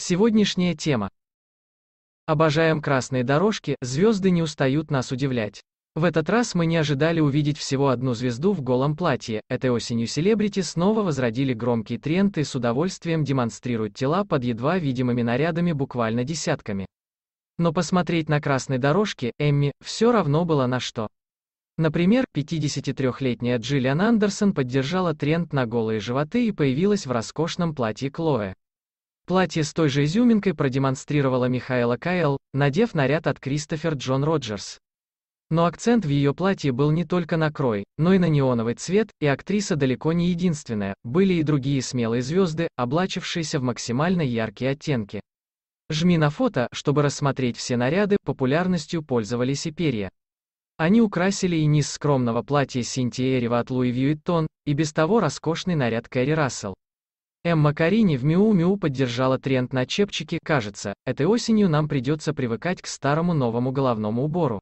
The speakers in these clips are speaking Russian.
Сегодняшняя тема. Обожаем красные дорожки, звезды не устают нас удивлять. В этот раз мы не ожидали увидеть всего одну звезду в голом платье, этой осенью селебрити снова возродили громкий тренд и с удовольствием демонстрируют тела под едва видимыми нарядами буквально десятками. Но посмотреть на красной дорожке, Эмми, все равно было на что. Например, 53-летняя Джиллиан Андерсон поддержала тренд на голые животы и появилась в роскошном платье Клоэ. Платье с той же изюминкой продемонстрировала Михаэла Кайл, надев наряд от Кристофер Джон Роджерс. Но акцент в ее платье был не только на крой, но и на неоновый цвет, и актриса далеко не единственная, были и другие смелые звезды, облачившиеся в максимально яркие оттенки. Жми на фото, чтобы рассмотреть все наряды, популярностью пользовались и перья. Они украсили и низ скромного платья Синтии Эрева от Луи Вьюиттон, и без того роскошный наряд Кэрри Рассел. Эмма Карини в Миу-Миу поддержала тренд на чепчики, кажется, этой осенью нам придется привыкать к старому новому головному убору.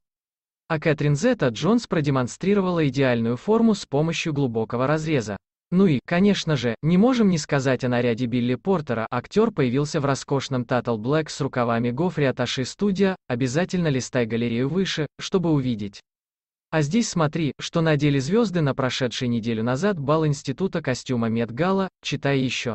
А Кэтрин Зета Джонс продемонстрировала идеальную форму с помощью глубокого разреза. Ну и, конечно же, не можем не сказать о наряде Билли Портера, актер появился в роскошном Татл Блэк с рукавами Гофри от Аши Студия, обязательно листай галерею выше, чтобы увидеть. А здесь смотри, что надели звезды на прошедшей неделю назад бал Института костюма Медгала, читай еще.